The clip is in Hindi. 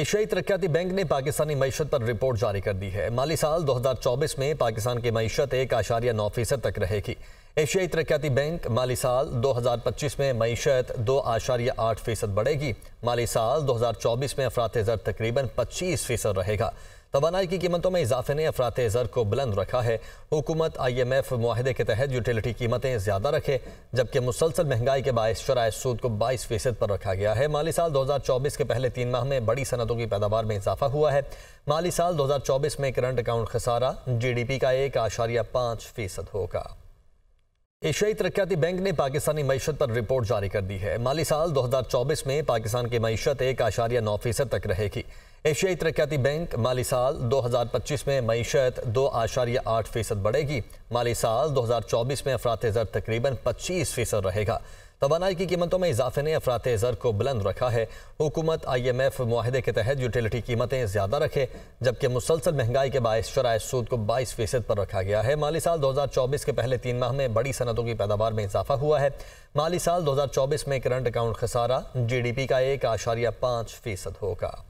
एशियाई तरक्याती बैंक ने पाकिस्तानी मीशत पर रिपोर्ट जारी कर दी है माली साल 2024 में पाकिस्तान की मीशत एक आशारिया नौ फीसद तक रहेगी एशियाई तरक्याती बैंक माली साल 2025 में मीशत दो आशारिया आठ फीसद बढ़ेगी माली साल 2024 में अफरात ज़र तकरीबन 25 फीसद रहेगा तोानाई की कीमतों में इजाफे ने अफरात ज़र को बुलंद रखा है हुकूमत आई एम एफ माहदे के तहत यूटिलिटी कीमतें ज़्यादा रखे जबकि मुसलसल महंगाई के बायस शराय सूद को बाईस फीसद पर रखा गया है माली साल दो हज़ार चौबीस के पहले तीन माह में बड़ी सनतों की पैदावार में इजाफा हुआ है माली साल दो हज़ार चौबीस में करंट अकाउंट खसारा जी डी पी का एक आशारिया पाँच फीसद होगा एशियाई तरक्याती बैंक ने पाकिस्तानी मीशत पर रिपोर्ट जारी कर दी है माली साल 2024 में पाकिस्तान की मीशत एक आशारिया नौ फीसद तक रहेगी एशियाई तरक्याती बैंक माली साल 2025 में मीशत दो आशारिया आठ फीसद बढ़ेगी माली साल 2024 में अफरात ज़र तकरीबन 25 फीसद रहेगा तोानाई की कीमतों में इजाफे ने अफरात ज़र को बुलंद रखा है हुकूमत आई एम एफ माहदे के तहत यूटिलिटी कीमतें ज़्यादा रखे जबकि मुसलसल महंगाई के बायस शराय सूद को बाईस फीसद पर रखा गया है माली साल दो हज़ार चौबीस के पहले तीन माह में बड़ी सनतों की पैदावार में इजाफा हुआ है माली साल दो हज़ार चौबीस में करंट अकाउंट खसारा जी डी पी का एक आशारिया पाँच फीसद होगा